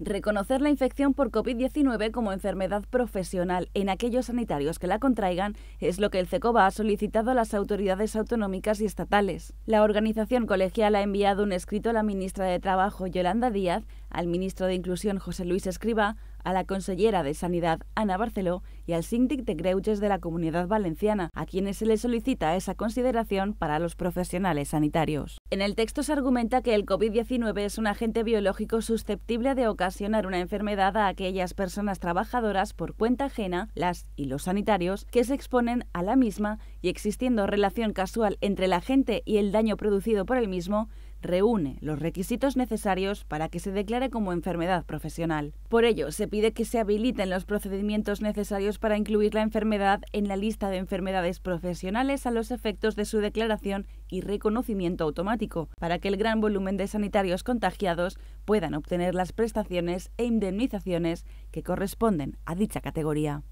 Reconocer la infección por COVID-19 como enfermedad profesional en aquellos sanitarios que la contraigan es lo que el CECOBA ha solicitado a las autoridades autonómicas y estatales. La organización colegial ha enviado un escrito a la ministra de Trabajo, Yolanda Díaz, al ministro de Inclusión, José Luis Escriba, a la consellera de Sanidad, Ana Barceló, y al síndic de Greuges de la Comunidad Valenciana, a quienes se les solicita esa consideración para los profesionales sanitarios. En el texto se argumenta que el COVID-19 es un agente biológico susceptible de ocasionar una enfermedad a aquellas personas trabajadoras por cuenta ajena, las y los sanitarios, que se exponen a la misma y existiendo relación casual entre el agente y el daño producido por el mismo, reúne los requisitos necesarios para que se declare como enfermedad profesional. Por ello, se pide que se habiliten los procedimientos necesarios para incluir la enfermedad en la lista de enfermedades profesionales a los efectos de su declaración y reconocimiento automático, para que el gran volumen de sanitarios contagiados puedan obtener las prestaciones e indemnizaciones que corresponden a dicha categoría.